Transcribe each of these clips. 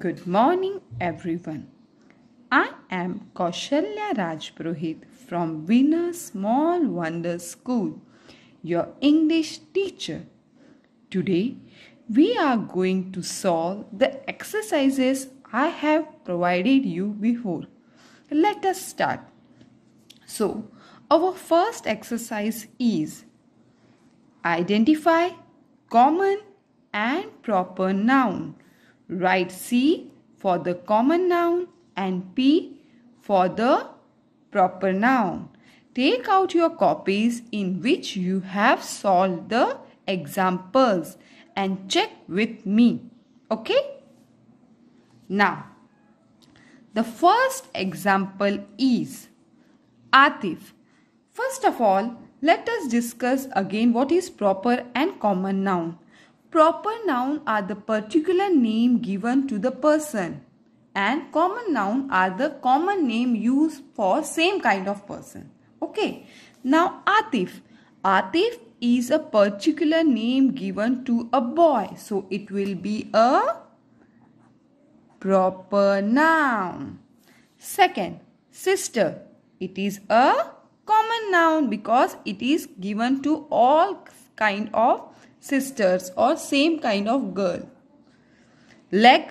Good morning, everyone. I am Kaushalya Rajpurohit from Winner Small Wonder School, your English teacher. Today, we are going to solve the exercises I have provided you before. Let us start. So, our first exercise is Identify common and proper noun Write C for the common noun and P for the proper noun. Take out your copies in which you have solved the examples and check with me. Okay? Now, the first example is Atif. First of all, let us discuss again what is proper and common noun. Proper noun are the particular name given to the person and common noun are the common name used for same kind of person. Okay. Now Atif. Atif is a particular name given to a boy. So it will be a proper noun. Second, sister. It is a common noun because it is given to all kind of sisters or same kind of girl. Leg,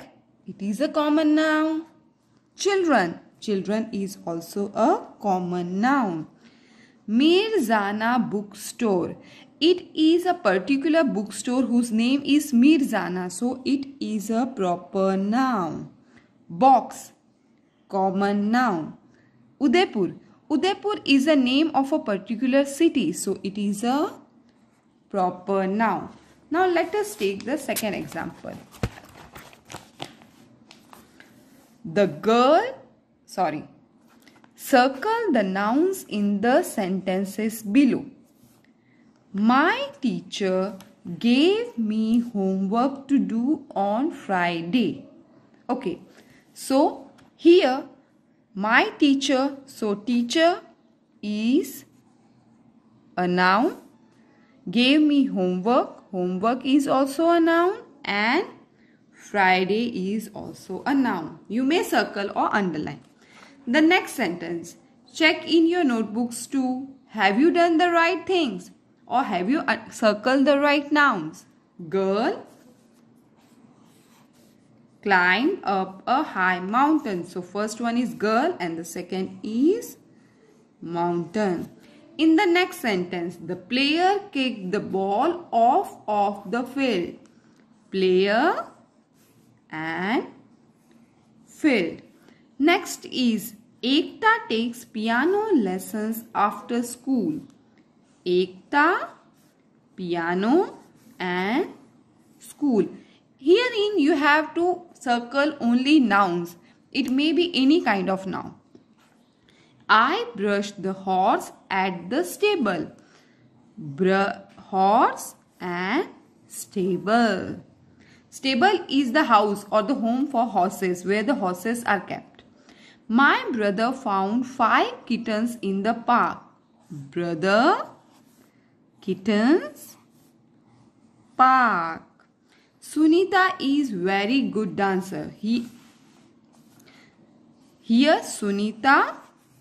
it is a common noun. Children, children is also a common noun. Mirzana bookstore. It is a particular bookstore whose name is Mirzana, so it is a proper noun. Box, common noun. Udaipur, Udaipur is a name of a particular city, so it is a proper noun. Now let us take the second example. The girl, sorry, circle the nouns in the sentences below. My teacher gave me homework to do on Friday. Okay, so here my teacher, so teacher is a noun gave me homework. Homework is also a noun and Friday is also a noun. You may circle or underline. The next sentence. Check in your notebooks too. Have you done the right things? Or have you uh, circled the right nouns? Girl climbed up a high mountain. So first one is girl and the second is mountain. In the next sentence, the player kicked the ball off of the field. Player and field. Next is Ekta takes piano lessons after school. Ekta, piano and school. Herein you have to circle only nouns. It may be any kind of noun. I brushed the horse at the stable. Br horse and stable. Stable is the house or the home for horses where the horses are kept. My brother found five kittens in the park. Brother, kittens, park. Sunita is very good dancer. He here Sunita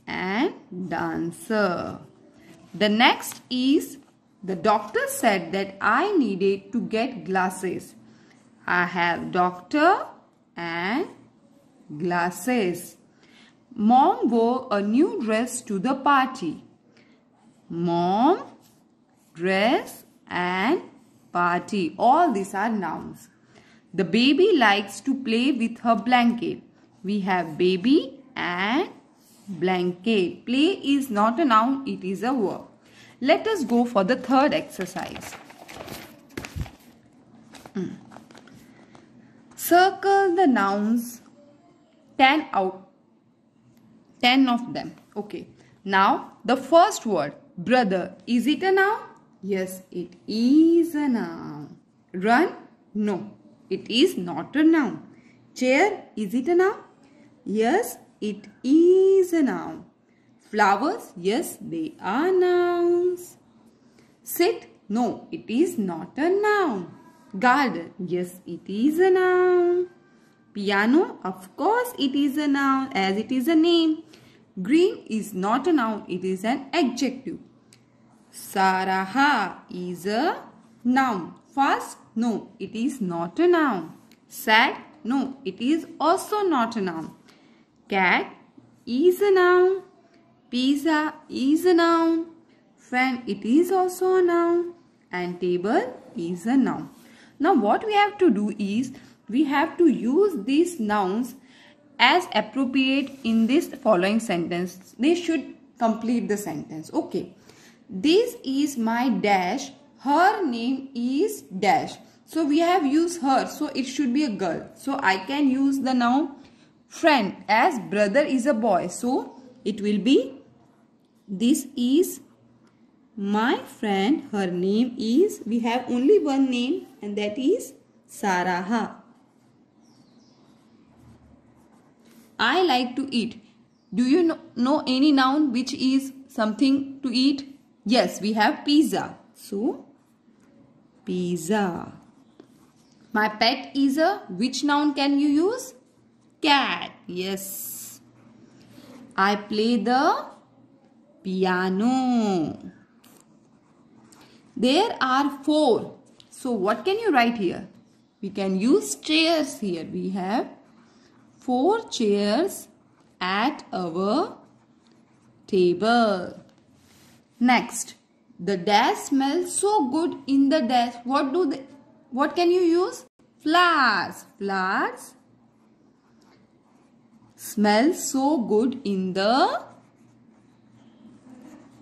and dancer. The next is the doctor said that I needed to get glasses. I have doctor and glasses. Mom wore a new dress to the party. Mom, dress and party. All these are nouns. The baby likes to play with her blanket. We have baby and blanket. Play is not a noun, it is a verb. Let us go for the third exercise. Hmm. Circle the nouns 10 out 10 of them. Okay. Now the first word brother is it a noun? Yes, it is a noun. Run? No, it is not a noun. Chair is it a noun? Yes, it is a noun. Flowers, yes, they are nouns. Sit, no, it is not a noun. Garden, yes, it is a noun. Piano, of course, it is a noun as it is a name. Green is not a noun, it is an adjective. Saraha is a noun. Fast, no, it is not a noun. Sad, no, it is also not a noun. Cat is a noun. Pizza is a noun. Fan, it is also a noun. And table is a noun. Now what we have to do is we have to use these nouns as appropriate in this following sentence. They should complete the sentence. Okay. This is my dash. Her name is dash. So we have used her. So it should be a girl. So I can use the noun friend as brother is a boy. So, it will be this is my friend. Her name is, we have only one name and that is Saraha. I like to eat. Do you know, know any noun which is something to eat? Yes, we have pizza. So, pizza. My pet is a, which noun can you use? cat. Yes. I play the piano. There are four. So what can you write here? We can use chairs here. We have four chairs at our table. Next, the dash smells so good in the dash. What do they, what can you use? Flowers. Flowers smell so good in the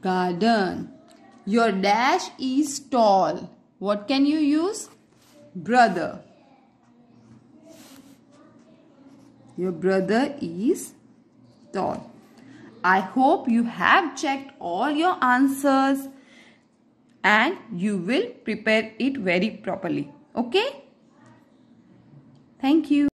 garden. Your dash is tall. What can you use? Brother. Your brother is tall. I hope you have checked all your answers and you will prepare it very properly. Okay? Thank you.